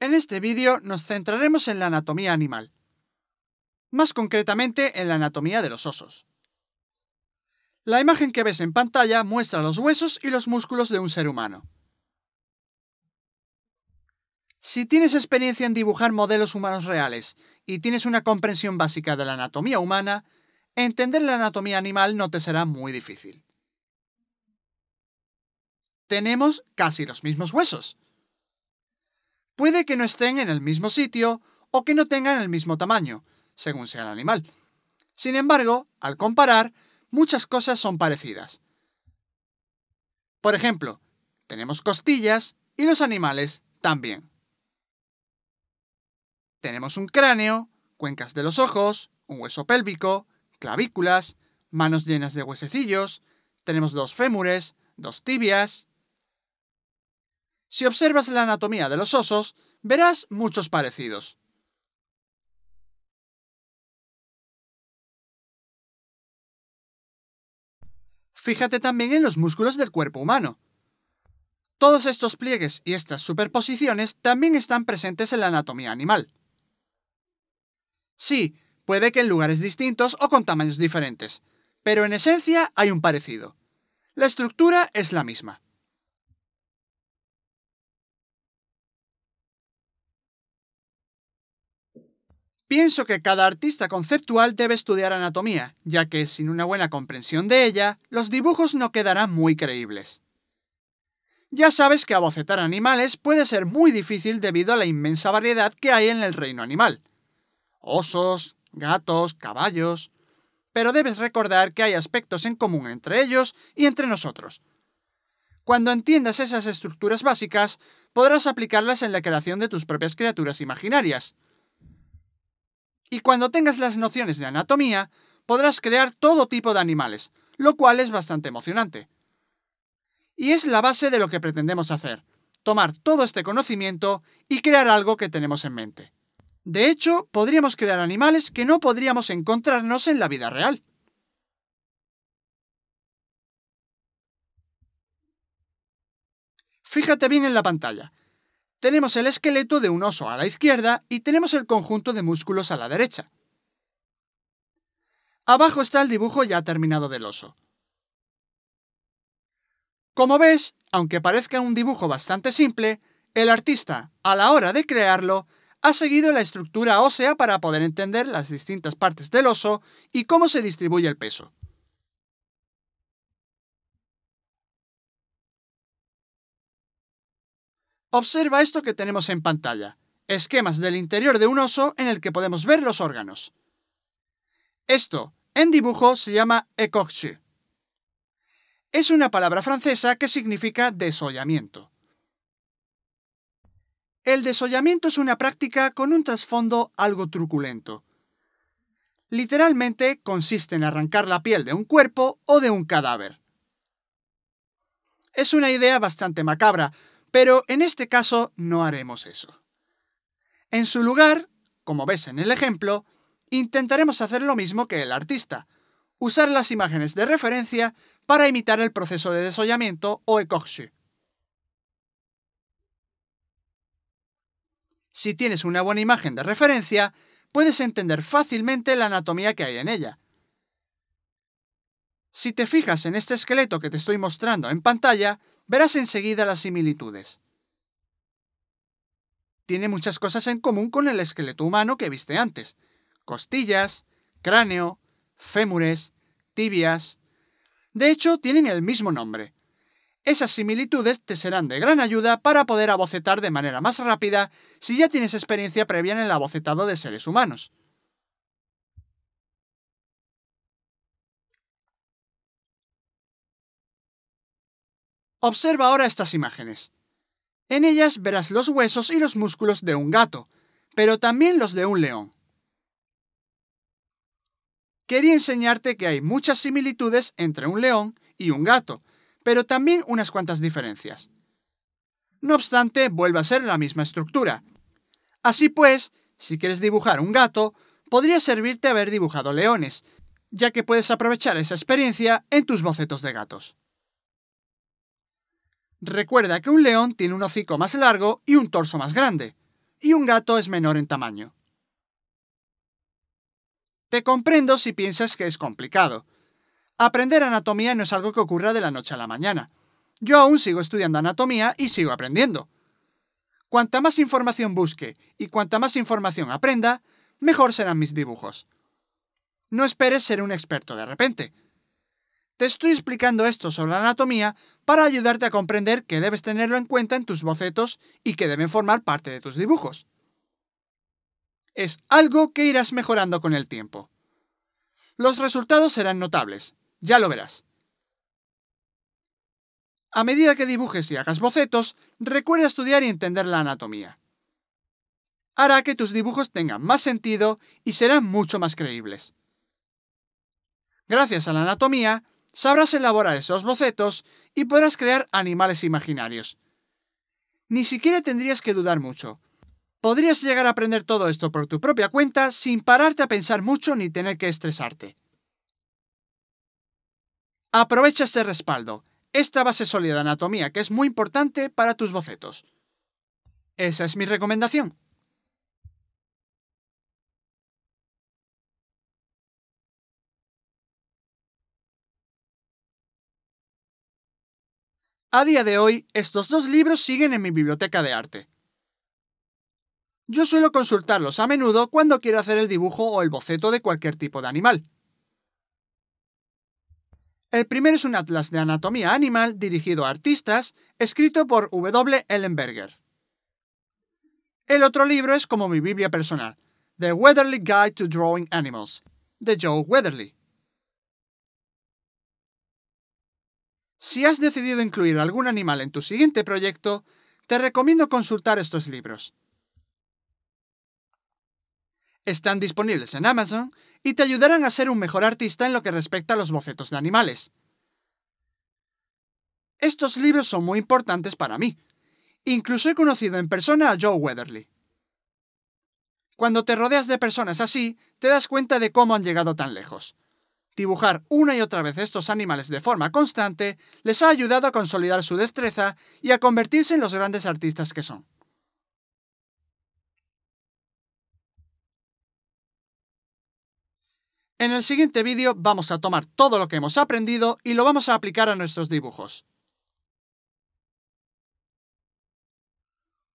En este vídeo nos centraremos en la anatomía animal, más concretamente en la anatomía de los osos. La imagen que ves en pantalla muestra los huesos y los músculos de un ser humano. Si tienes experiencia en dibujar modelos humanos reales y tienes una comprensión básica de la anatomía humana, entender la anatomía animal no te será muy difícil. Tenemos casi los mismos huesos, Puede que no estén en el mismo sitio o que no tengan el mismo tamaño, según sea el animal. Sin embargo, al comparar, muchas cosas son parecidas. Por ejemplo, tenemos costillas y los animales también. Tenemos un cráneo, cuencas de los ojos, un hueso pélvico, clavículas, manos llenas de huesecillos, tenemos dos fémures, dos tibias, si observas la anatomía de los osos, verás muchos parecidos. Fíjate también en los músculos del cuerpo humano. Todos estos pliegues y estas superposiciones también están presentes en la anatomía animal. Sí, puede que en lugares distintos o con tamaños diferentes, pero en esencia hay un parecido. La estructura es la misma. Pienso que cada artista conceptual debe estudiar anatomía, ya que sin una buena comprensión de ella, los dibujos no quedarán muy creíbles. Ya sabes que abocetar animales puede ser muy difícil debido a la inmensa variedad que hay en el reino animal. Osos, gatos, caballos. Pero debes recordar que hay aspectos en común entre ellos y entre nosotros. Cuando entiendas esas estructuras básicas, podrás aplicarlas en la creación de tus propias criaturas imaginarias, y cuando tengas las nociones de anatomía, podrás crear todo tipo de animales, lo cual es bastante emocionante. Y es la base de lo que pretendemos hacer, tomar todo este conocimiento y crear algo que tenemos en mente. De hecho, podríamos crear animales que no podríamos encontrarnos en la vida real. Fíjate bien en la pantalla tenemos el esqueleto de un oso a la izquierda y tenemos el conjunto de músculos a la derecha. Abajo está el dibujo ya terminado del oso. Como ves, aunque parezca un dibujo bastante simple, el artista, a la hora de crearlo, ha seguido la estructura ósea para poder entender las distintas partes del oso y cómo se distribuye el peso. Observa esto que tenemos en pantalla. Esquemas del interior de un oso en el que podemos ver los órganos. Esto, en dibujo, se llama écorché. Es una palabra francesa que significa desollamiento. El desollamiento es una práctica con un trasfondo algo truculento. Literalmente consiste en arrancar la piel de un cuerpo o de un cadáver. Es una idea bastante macabra, pero en este caso no haremos eso. En su lugar, como ves en el ejemplo, intentaremos hacer lo mismo que el artista, usar las imágenes de referencia para imitar el proceso de desollamiento o ecoche. Si tienes una buena imagen de referencia, puedes entender fácilmente la anatomía que hay en ella. Si te fijas en este esqueleto que te estoy mostrando en pantalla, Verás enseguida las similitudes. Tiene muchas cosas en común con el esqueleto humano que viste antes. Costillas, cráneo, fémures, tibias. De hecho, tienen el mismo nombre. Esas similitudes te serán de gran ayuda para poder abocetar de manera más rápida si ya tienes experiencia previa en el abocetado de seres humanos. Observa ahora estas imágenes. En ellas verás los huesos y los músculos de un gato, pero también los de un león. Quería enseñarte que hay muchas similitudes entre un león y un gato, pero también unas cuantas diferencias. No obstante, vuelve a ser la misma estructura. Así pues, si quieres dibujar un gato, podría servirte haber dibujado leones, ya que puedes aprovechar esa experiencia en tus bocetos de gatos. Recuerda que un león tiene un hocico más largo y un torso más grande, y un gato es menor en tamaño. Te comprendo si piensas que es complicado. Aprender anatomía no es algo que ocurra de la noche a la mañana. Yo aún sigo estudiando anatomía y sigo aprendiendo. Cuanta más información busque y cuanta más información aprenda, mejor serán mis dibujos. No esperes ser un experto de repente. Te estoy explicando esto sobre la anatomía para ayudarte a comprender que debes tenerlo en cuenta en tus bocetos y que deben formar parte de tus dibujos. Es algo que irás mejorando con el tiempo. Los resultados serán notables, ya lo verás. A medida que dibujes y hagas bocetos, recuerda estudiar y entender la anatomía. Hará que tus dibujos tengan más sentido y serán mucho más creíbles. Gracias a la anatomía, sabrás elaborar esos bocetos y podrás crear animales imaginarios. Ni siquiera tendrías que dudar mucho. Podrías llegar a aprender todo esto por tu propia cuenta sin pararte a pensar mucho ni tener que estresarte. Aprovecha este respaldo, esta base sólida de anatomía que es muy importante para tus bocetos. Esa es mi recomendación. A día de hoy, estos dos libros siguen en mi biblioteca de arte. Yo suelo consultarlos a menudo cuando quiero hacer el dibujo o el boceto de cualquier tipo de animal. El primero es un atlas de anatomía animal dirigido a artistas, escrito por W. Ellenberger. El otro libro es como mi Biblia personal, The Weatherly Guide to Drawing Animals, de Joe Weatherly. Si has decidido incluir algún animal en tu siguiente proyecto, te recomiendo consultar estos libros. Están disponibles en Amazon y te ayudarán a ser un mejor artista en lo que respecta a los bocetos de animales. Estos libros son muy importantes para mí. Incluso he conocido en persona a Joe Weatherly. Cuando te rodeas de personas así, te das cuenta de cómo han llegado tan lejos. Dibujar una y otra vez estos animales de forma constante les ha ayudado a consolidar su destreza y a convertirse en los grandes artistas que son. En el siguiente vídeo vamos a tomar todo lo que hemos aprendido y lo vamos a aplicar a nuestros dibujos.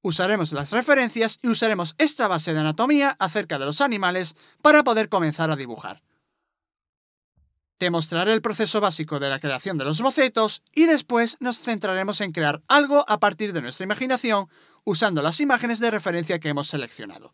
Usaremos las referencias y usaremos esta base de anatomía acerca de los animales para poder comenzar a dibujar. Te el proceso básico de la creación de los bocetos y después nos centraremos en crear algo a partir de nuestra imaginación usando las imágenes de referencia que hemos seleccionado.